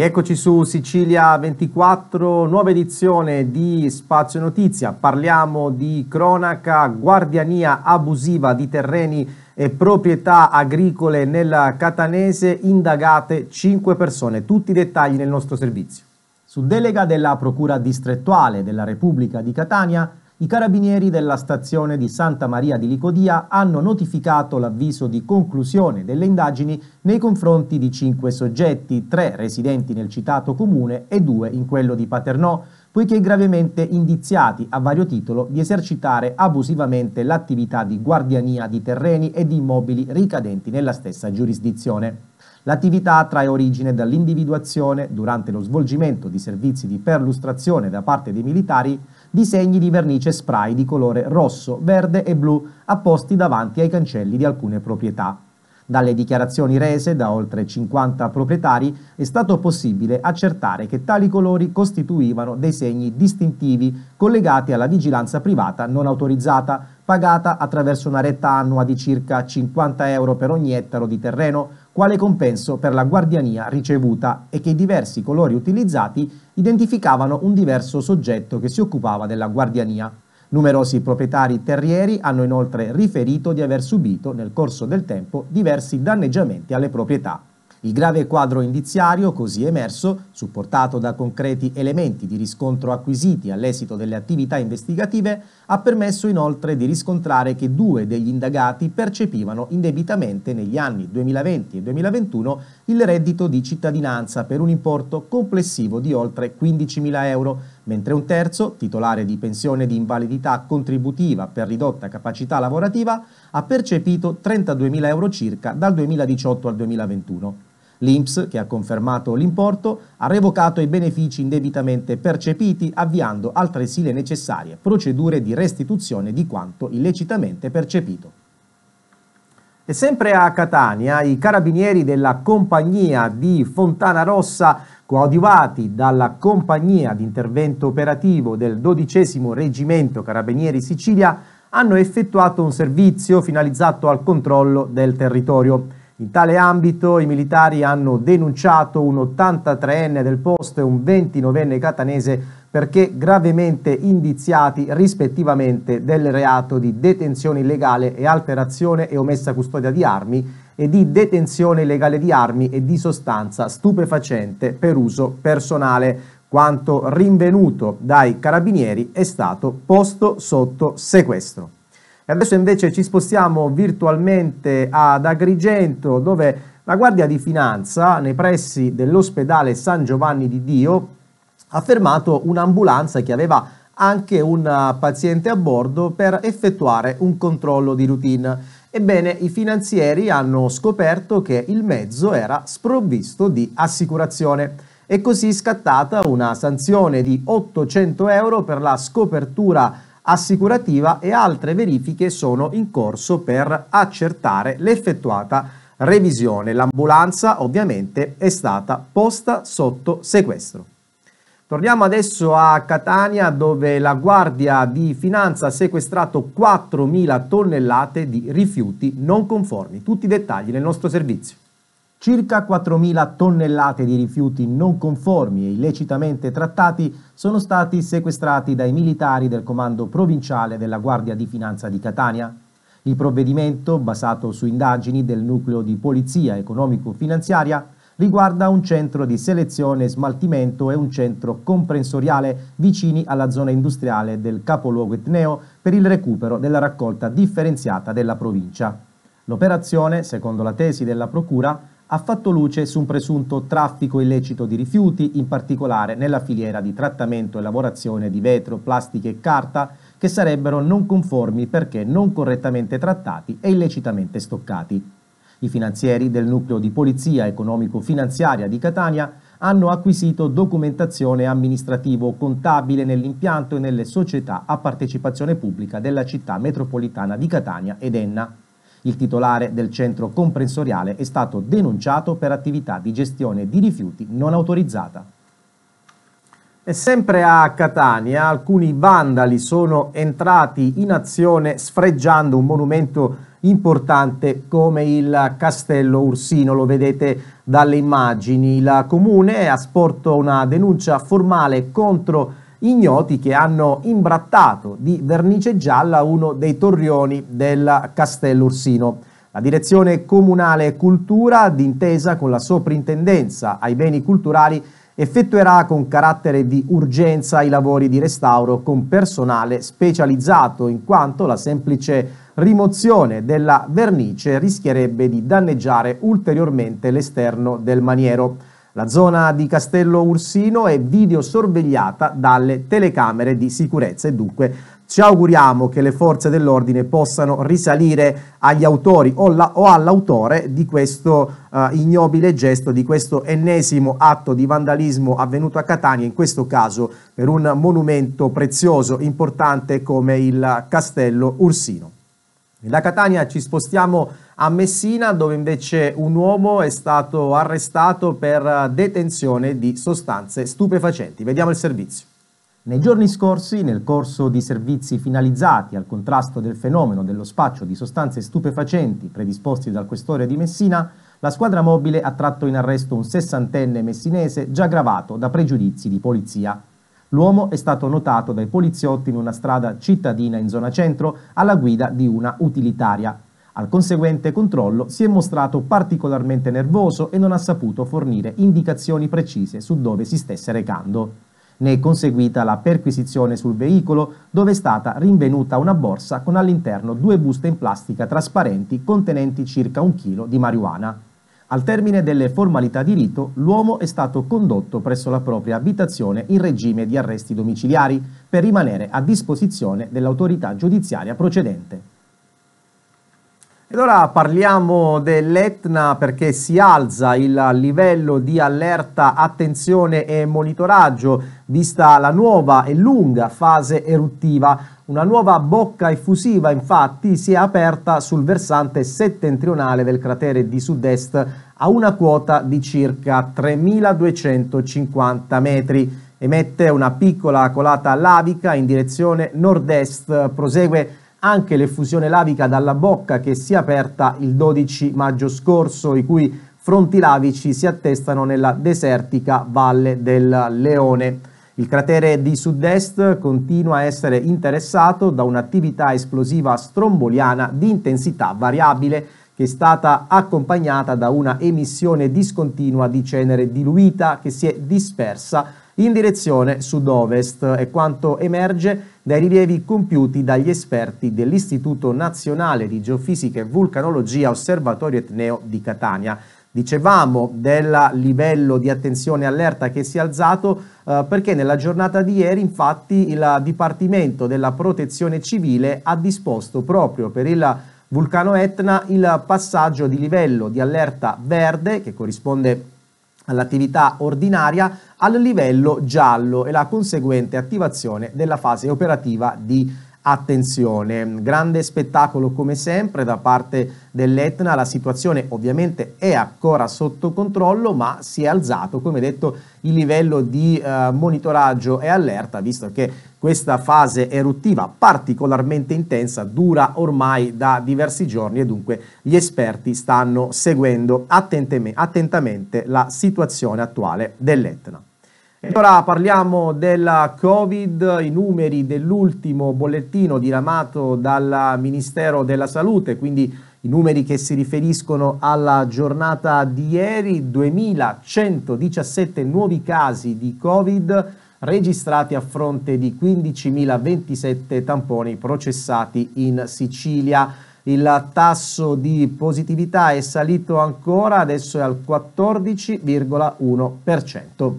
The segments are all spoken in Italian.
Rieccoci su Sicilia 24, nuova edizione di Spazio Notizia. Parliamo di cronaca, guardiania abusiva di terreni e proprietà agricole nel Catanese, indagate 5 persone. Tutti i dettagli nel nostro servizio. Su delega della Procura distrettuale della Repubblica di Catania, i carabinieri della stazione di Santa Maria di Licodia hanno notificato l'avviso di conclusione delle indagini nei confronti di cinque soggetti, tre residenti nel citato comune e due in quello di Paternò, poiché gravemente indiziati a vario titolo di esercitare abusivamente l'attività di guardiania di terreni e di immobili ricadenti nella stessa giurisdizione. L'attività trae origine dall'individuazione, durante lo svolgimento di servizi di perlustrazione da parte dei militari, disegni di vernice spray di colore rosso, verde e blu apposti davanti ai cancelli di alcune proprietà. Dalle dichiarazioni rese da oltre 50 proprietari è stato possibile accertare che tali colori costituivano dei segni distintivi collegati alla vigilanza privata non autorizzata, pagata attraverso una retta annua di circa 50 euro per ogni ettaro di terreno, quale compenso per la guardiania ricevuta e che i diversi colori utilizzati identificavano un diverso soggetto che si occupava della guardiania. Numerosi proprietari terrieri hanno inoltre riferito di aver subito nel corso del tempo diversi danneggiamenti alle proprietà. Il grave quadro indiziario, così emerso, supportato da concreti elementi di riscontro acquisiti all'esito delle attività investigative, ha permesso inoltre di riscontrare che due degli indagati percepivano indebitamente negli anni 2020 e 2021 il reddito di cittadinanza per un importo complessivo di oltre 15.000 euro, mentre un terzo, titolare di pensione di invalidità contributiva per ridotta capacità lavorativa, ha percepito 32.000 euro circa dal 2018 al 2021. L'INPS, che ha confermato l'importo, ha revocato i benefici indebitamente percepiti, avviando altresì le necessarie procedure di restituzione di quanto illecitamente percepito. E sempre a Catania, i carabinieri della compagnia di Fontana Rossa, coadiuvati dalla compagnia di intervento operativo del 12 Reggimento Carabinieri Sicilia, hanno effettuato un servizio finalizzato al controllo del territorio. In tale ambito i militari hanno denunciato un 83enne del posto e un 29enne catanese perché gravemente indiziati rispettivamente del reato di detenzione illegale e alterazione e omessa custodia di armi e di detenzione illegale di armi e di sostanza stupefacente per uso personale. Quanto rinvenuto dai carabinieri è stato posto sotto sequestro. E adesso invece ci spostiamo virtualmente ad Agrigento dove la Guardia di Finanza, nei pressi dell'ospedale San Giovanni di Dio, ha fermato un'ambulanza che aveva anche un eh, paziente a bordo per effettuare un controllo di routine. Ebbene, i finanzieri hanno scoperto che il mezzo era sprovvisto di assicurazione. E così scattata una sanzione di 800 euro per la scopertura assicurativa e altre verifiche sono in corso per accertare l'effettuata revisione. L'ambulanza ovviamente è stata posta sotto sequestro. Torniamo adesso a Catania dove la Guardia di Finanza ha sequestrato 4.000 tonnellate di rifiuti non conformi. Tutti i dettagli nel nostro servizio. Circa 4.000 tonnellate di rifiuti non conformi e illecitamente trattati sono stati sequestrati dai militari del Comando Provinciale della Guardia di Finanza di Catania. Il provvedimento, basato su indagini del Nucleo di Polizia Economico-Finanziaria, riguarda un centro di selezione e smaltimento e un centro comprensoriale vicini alla zona industriale del capoluogo etneo per il recupero della raccolta differenziata della provincia. L'operazione, secondo la tesi della Procura, ha fatto luce su un presunto traffico illecito di rifiuti, in particolare nella filiera di trattamento e lavorazione di vetro, plastiche e carta, che sarebbero non conformi perché non correttamente trattati e illecitamente stoccati. I finanzieri del nucleo di polizia economico-finanziaria di Catania hanno acquisito documentazione amministrativo-contabile nell'impianto e nelle società a partecipazione pubblica della città metropolitana di Catania ed Enna. Il titolare del centro comprensoriale è stato denunciato per attività di gestione di rifiuti non autorizzata. E sempre a Catania alcuni vandali sono entrati in azione sfreggiando un monumento importante come il Castello Ursino, lo vedete dalle immagini. Il comune ha sporto una denuncia formale contro ignoti che hanno imbrattato di vernice gialla uno dei torrioni del Castello Ursino. La direzione comunale cultura, d'intesa con la soprintendenza ai beni culturali, effettuerà con carattere di urgenza i lavori di restauro con personale specializzato in quanto la semplice rimozione della vernice rischierebbe di danneggiare ulteriormente l'esterno del maniero. La zona di Castello Ursino è videosorvegliata dalle telecamere di sicurezza e dunque ci auguriamo che le forze dell'ordine possano risalire agli autori o, la, o all'autore di questo uh, ignobile gesto, di questo ennesimo atto di vandalismo avvenuto a Catania, in questo caso per un monumento prezioso, importante come il Castello Ursino. Da Catania ci spostiamo a Messina dove invece un uomo è stato arrestato per detenzione di sostanze stupefacenti. Vediamo il servizio. Nei giorni scorsi, nel corso di servizi finalizzati al contrasto del fenomeno dello spaccio di sostanze stupefacenti predisposti dal questore di Messina, la squadra mobile ha tratto in arresto un sessantenne messinese già gravato da pregiudizi di polizia. L'uomo è stato notato dai poliziotti in una strada cittadina in zona centro alla guida di una utilitaria. Al conseguente controllo si è mostrato particolarmente nervoso e non ha saputo fornire indicazioni precise su dove si stesse recando. Ne è conseguita la perquisizione sul veicolo, dove è stata rinvenuta una borsa con all'interno due buste in plastica trasparenti contenenti circa un chilo di marijuana. Al termine delle formalità di rito, l'uomo è stato condotto presso la propria abitazione in regime di arresti domiciliari per rimanere a disposizione dell'autorità giudiziaria procedente. Ed ora parliamo dell'Etna perché si alza il livello di allerta, attenzione e monitoraggio vista la nuova e lunga fase eruttiva. Una nuova bocca effusiva infatti si è aperta sul versante settentrionale del cratere di sud-est a una quota di circa 3250 metri. Emette una piccola colata lavica in direzione nord-est, prosegue anche l'effusione lavica dalla bocca che si è aperta il 12 maggio scorso, i cui fronti lavici si attestano nella desertica Valle del Leone. Il cratere di sud-est continua a essere interessato da un'attività esplosiva stromboliana di intensità variabile che è stata accompagnata da una emissione discontinua di cenere diluita che si è dispersa in direzione sud-ovest e quanto emerge dai rilievi compiuti dagli esperti dell'Istituto Nazionale di Geofisica e Vulcanologia Osservatorio Etneo di Catania. Dicevamo del livello di attenzione e allerta che si è alzato eh, perché nella giornata di ieri infatti il Dipartimento della Protezione Civile ha disposto proprio per il vulcano Etna il passaggio di livello di allerta verde che corrisponde all'attività ordinaria al livello giallo e la conseguente attivazione della fase operativa di attenzione. Grande spettacolo come sempre da parte dell'Etna, la situazione ovviamente è ancora sotto controllo ma si è alzato come detto il livello di eh, monitoraggio e allerta visto che questa fase eruttiva particolarmente intensa dura ormai da diversi giorni e dunque gli esperti stanno seguendo attentamente la situazione attuale dell'Etna. Ora parliamo della Covid, i numeri dell'ultimo bollettino diramato dal Ministero della Salute, quindi i numeri che si riferiscono alla giornata di ieri, 2117 nuovi casi di Covid, registrati a fronte di 15.027 tamponi processati in Sicilia. Il tasso di positività è salito ancora, adesso è al 14,1%.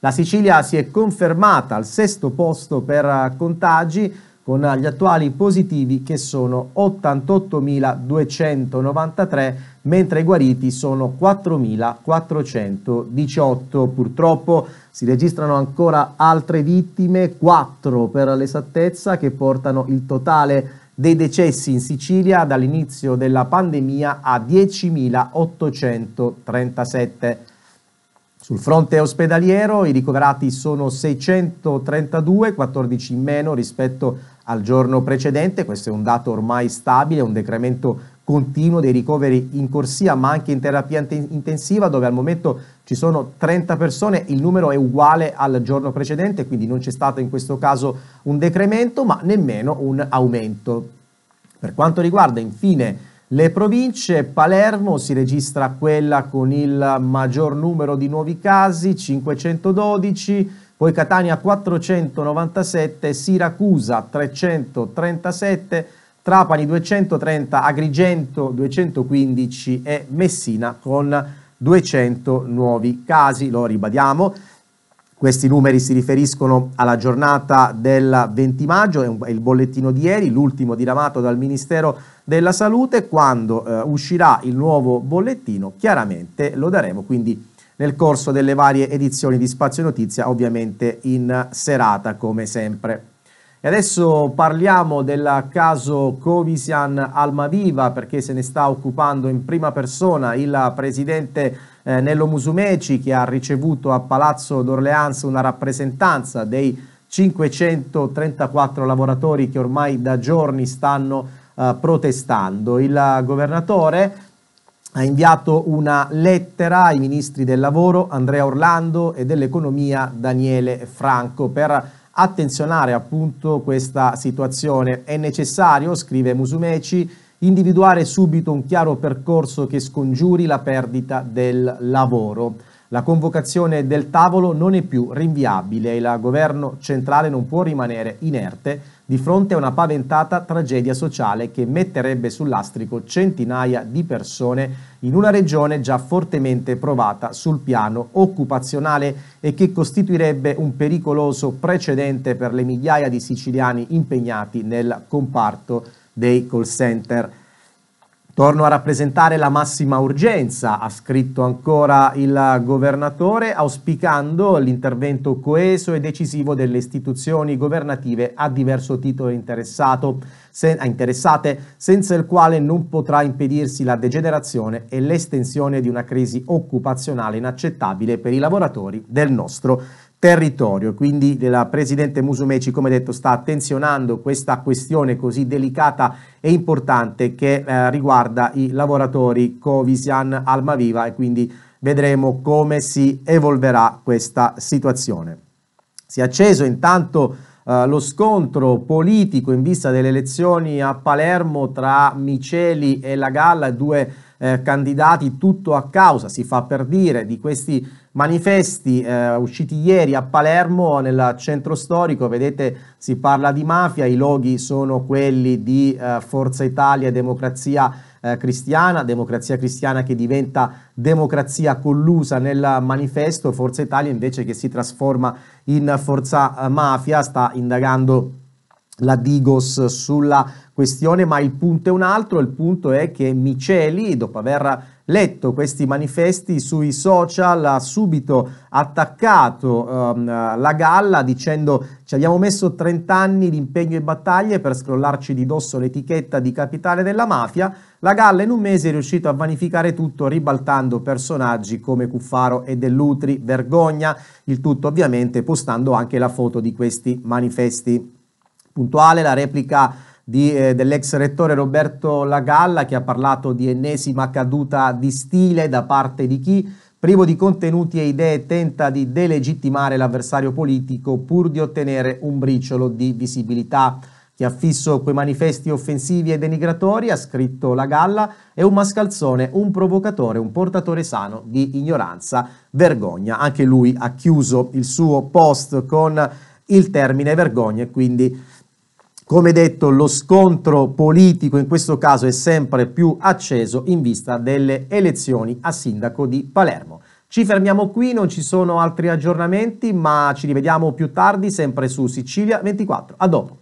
La Sicilia si è confermata al sesto posto per contagi, con gli attuali positivi che sono 88.293, mentre i guariti sono 4.418. Purtroppo si registrano ancora altre vittime, 4 per l'esattezza, che portano il totale dei decessi in Sicilia dall'inizio della pandemia a 10.837. Sul fronte ospedaliero i ricoverati sono 632, 14 in meno rispetto al giorno precedente, questo è un dato ormai stabile, un decremento continuo dei ricoveri in corsia ma anche in terapia intensiva dove al momento ci sono 30 persone, il numero è uguale al giorno precedente, quindi non c'è stato in questo caso un decremento ma nemmeno un aumento. Per quanto riguarda infine le province, Palermo si registra quella con il maggior numero di nuovi casi, 512, poi Catania 497, Siracusa 337, Trapani 230, Agrigento 215 e Messina con 200 nuovi casi, lo ribadiamo. Questi numeri si riferiscono alla giornata del 20 maggio, è il bollettino di ieri, l'ultimo diramato dal Ministero della Salute. Quando eh, uscirà il nuovo bollettino, chiaramente lo daremo quindi nel corso delle varie edizioni di Spazio Notizia, ovviamente in serata come sempre. E adesso parliamo del caso Covisian Almaviva perché se ne sta occupando in prima persona il presidente eh, Nello Musumeci che ha ricevuto a Palazzo d'Orleans una rappresentanza dei 534 lavoratori che ormai da giorni stanno eh, protestando. Il governatore ha inviato una lettera ai ministri del lavoro Andrea Orlando e dell'economia Daniele Franco per attenzionare appunto questa situazione. È necessario, scrive Musumeci, individuare subito un chiaro percorso che scongiuri la perdita del lavoro. La convocazione del tavolo non è più rinviabile e il governo centrale non può rimanere inerte di fronte a una paventata tragedia sociale che metterebbe sul lastrico centinaia di persone in una regione già fortemente provata sul piano occupazionale e che costituirebbe un pericoloso precedente per le migliaia di siciliani impegnati nel comparto dei call center. Torno a rappresentare la massima urgenza, ha scritto ancora il governatore, auspicando l'intervento coeso e decisivo delle istituzioni governative a diverso titolo se, interessate, senza il quale non potrà impedirsi la degenerazione e l'estensione di una crisi occupazionale inaccettabile per i lavoratori del nostro territorio. Quindi la Presidente Musumeci, come detto, sta attenzionando questa questione così delicata e importante che eh, riguarda i lavoratori Covisian Almaviva e quindi vedremo come si evolverà questa situazione. Si è acceso intanto eh, lo scontro politico in vista delle elezioni a Palermo tra Miceli e La Galla, due eh, candidati tutto a causa, si fa per dire, di questi manifesti eh, usciti ieri a Palermo nel centro storico, vedete si parla di mafia, i loghi sono quelli di eh, Forza Italia, e Democrazia eh, Cristiana, Democrazia Cristiana che diventa democrazia collusa nel manifesto, Forza Italia invece che si trasforma in Forza eh, Mafia, sta indagando la Digos sulla questione, ma il punto è un altro, il punto è che Miceli, dopo aver letto questi manifesti sui social, ha subito attaccato ehm, la galla dicendo ci abbiamo messo 30 anni di impegno e battaglie per scrollarci di dosso l'etichetta di capitale della mafia, la galla in un mese è riuscita a vanificare tutto ribaltando personaggi come Cuffaro e Dell'Utri, vergogna, il tutto ovviamente postando anche la foto di questi manifesti puntuale la replica eh, dell'ex rettore Roberto Lagalla che ha parlato di ennesima caduta di stile da parte di chi privo di contenuti e idee, tenta di delegittimare l'avversario politico pur di ottenere un briciolo di visibilità. Chi ha fisso quei manifesti offensivi e denigratori, ha scritto la galla, è un mascalzone, un provocatore, un portatore sano di ignoranza, vergogna. Anche lui ha chiuso il suo post con il termine vergogna e quindi come detto, lo scontro politico in questo caso è sempre più acceso in vista delle elezioni a sindaco di Palermo. Ci fermiamo qui, non ci sono altri aggiornamenti, ma ci rivediamo più tardi sempre su Sicilia 24. A dopo.